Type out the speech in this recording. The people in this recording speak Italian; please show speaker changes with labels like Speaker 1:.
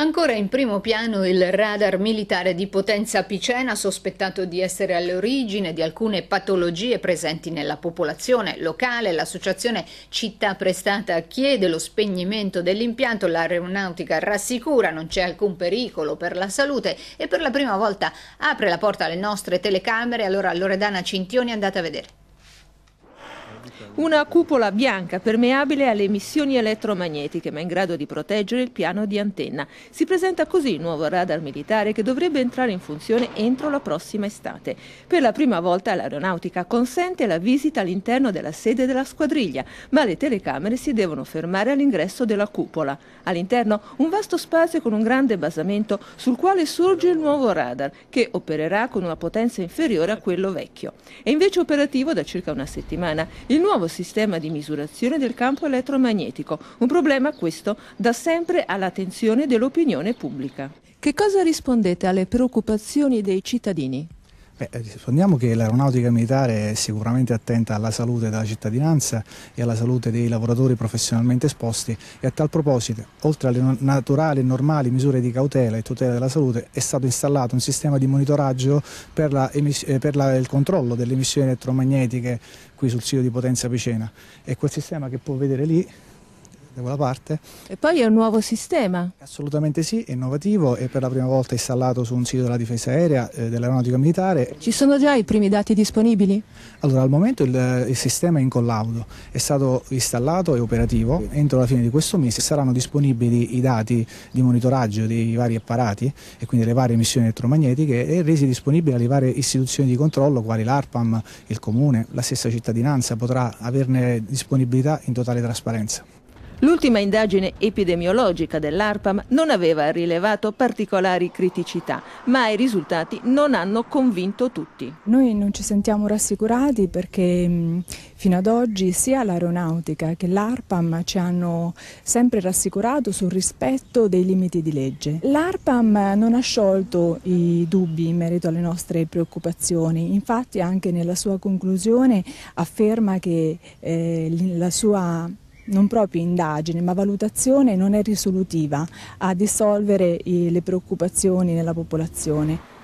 Speaker 1: Ancora in primo piano il radar militare di potenza Picena, sospettato di essere all'origine di alcune patologie presenti nella popolazione locale. L'associazione Città Prestata chiede lo spegnimento dell'impianto, l'aeronautica rassicura, non c'è alcun pericolo per la salute e per la prima volta apre la porta alle nostre telecamere. Allora Loredana Cintioni andate a vedere. Una
Speaker 2: cupola bianca permeabile alle emissioni elettromagnetiche ma in grado di proteggere il piano di antenna. Si presenta così il nuovo radar militare che dovrebbe entrare in funzione entro la prossima estate. Per la prima volta l'aeronautica consente la visita all'interno della sede della squadriglia, ma le telecamere si devono fermare all'ingresso della cupola. All'interno un vasto spazio con un grande basamento sul quale sorge il nuovo radar che opererà con una potenza inferiore a quello vecchio. È invece operativo da circa una settimana. Il il nuovo sistema di misurazione del campo elettromagnetico, un problema questo da sempre all'attenzione dell'opinione pubblica. Che cosa rispondete alle preoccupazioni dei cittadini?
Speaker 3: Beh, eh, rispondiamo che l'aeronautica militare è sicuramente attenta alla salute della cittadinanza e alla salute dei lavoratori professionalmente esposti e a tal proposito, oltre alle naturali e normali misure di cautela e tutela della salute, è stato installato un sistema di monitoraggio per, la, eh, per la, il controllo delle emissioni elettromagnetiche qui sul sito di Potenza Picena e quel sistema che può vedere lì da quella parte.
Speaker 2: E poi è un nuovo sistema?
Speaker 3: Assolutamente sì, è innovativo e per la prima volta installato su un sito della difesa aerea eh, dell'aeronautica militare. Ci sono già i primi dati disponibili? Allora, al momento il, eh, il sistema è in collaudo, è stato installato e operativo. Entro la fine di questo mese saranno disponibili i dati di monitoraggio dei vari apparati e quindi le varie missioni elettromagnetiche e resi disponibili alle varie istituzioni di controllo quali l'ARPAM, il Comune, la stessa cittadinanza potrà averne disponibilità in totale trasparenza.
Speaker 2: L'ultima indagine epidemiologica dell'ARPAM non aveva rilevato particolari criticità, ma i risultati non hanno convinto
Speaker 4: tutti. Noi non ci sentiamo rassicurati perché mm, fino ad oggi sia l'aeronautica che l'ARPAM ci hanno sempre rassicurato sul rispetto dei limiti di legge. L'ARPAM non ha sciolto i dubbi in merito alle nostre preoccupazioni, infatti anche nella sua conclusione afferma che eh, la sua non proprio indagine ma valutazione non è risolutiva a dissolvere le preoccupazioni nella popolazione.